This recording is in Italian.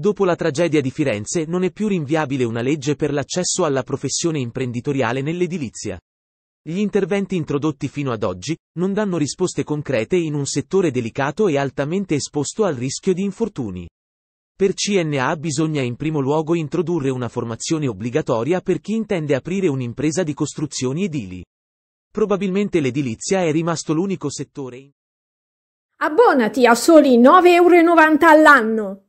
Dopo la tragedia di Firenze non è più rinviabile una legge per l'accesso alla professione imprenditoriale nell'edilizia. Gli interventi introdotti fino ad oggi non danno risposte concrete in un settore delicato e altamente esposto al rischio di infortuni. Per CNA bisogna in primo luogo introdurre una formazione obbligatoria per chi intende aprire un'impresa di costruzioni edili. Probabilmente l'edilizia è rimasto l'unico settore. In... Abbonati a soli 9,90 euro all'anno.